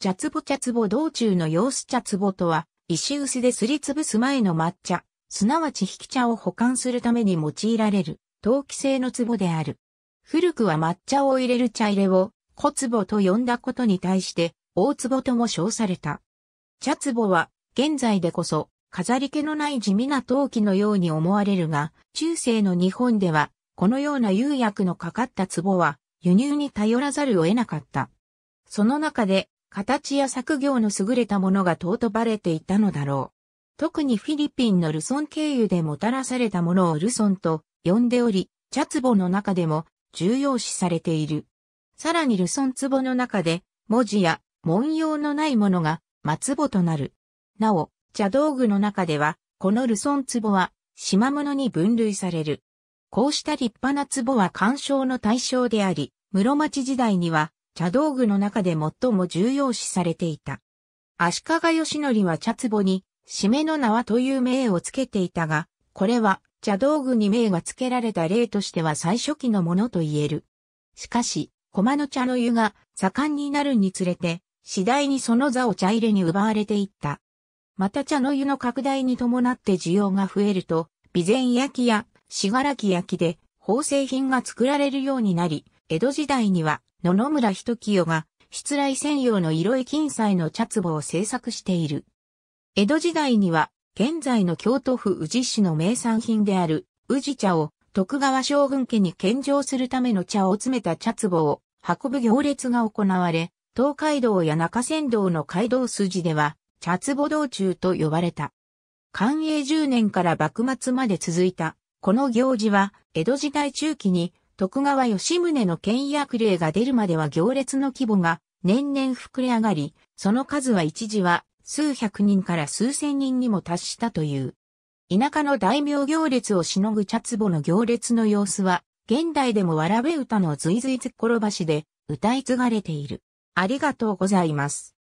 茶壺茶壺道中の様子茶壺とは、石臼ですりつぶす前の抹茶、すなわち引き茶を保管するために用いられる、陶器製の壺である。古くは抹茶を入れる茶入れを、小壺と呼んだことに対して、大壺とも称された。茶壺は、現在でこそ、飾り気のない地味な陶器のように思われるが、中世の日本では、このような釉薬のかかった壺は、輸入に頼らざるを得なかった。その中で、形や作業の優れたものが尊ばれていたのだろう。特にフィリピンのルソン経由でもたらされたものをルソンと呼んでおり、茶壺の中でも重要視されている。さらにルソン壺の中で文字や文様のないものが松壺となる。なお、茶道具の中では、このルソン壺は島物に分類される。こうした立派な壺は干渉の対象であり、室町時代には茶道具の中で最も重要視されていた。足利義則は茶壺に、締めの縄という名をつけていたが、これは茶道具に名が付けられた例としては最初期のものと言える。しかし、駒の茶の湯が盛んになるにつれて、次第にその座を茶入れに奪われていった。また茶の湯の拡大に伴って需要が増えると、備前焼や信楽焼で縫製品が作られるようになり、江戸時代には野々村人清が、失来専用の色絵金彩の茶壺を制作している。江戸時代には、現在の京都府宇治市の名産品である、宇治茶を、徳川将軍家に献上するための茶を詰めた茶壺を運ぶ行列が行われ、東海道や中山道の街道筋では、茶壺道中と呼ばれた。寛永10年から幕末まで続いた、この行事は、江戸時代中期に徳川吉宗の倹約令が出るまでは行列の規模が年々膨れ上がり、その数は一時は数百人から数千人にも達したという。田舎の大名行列をしのぐ茶壺の行列の様子は、現代でもわらべ歌のずいずいずっころばしで歌い継がれている。ありがとうございます。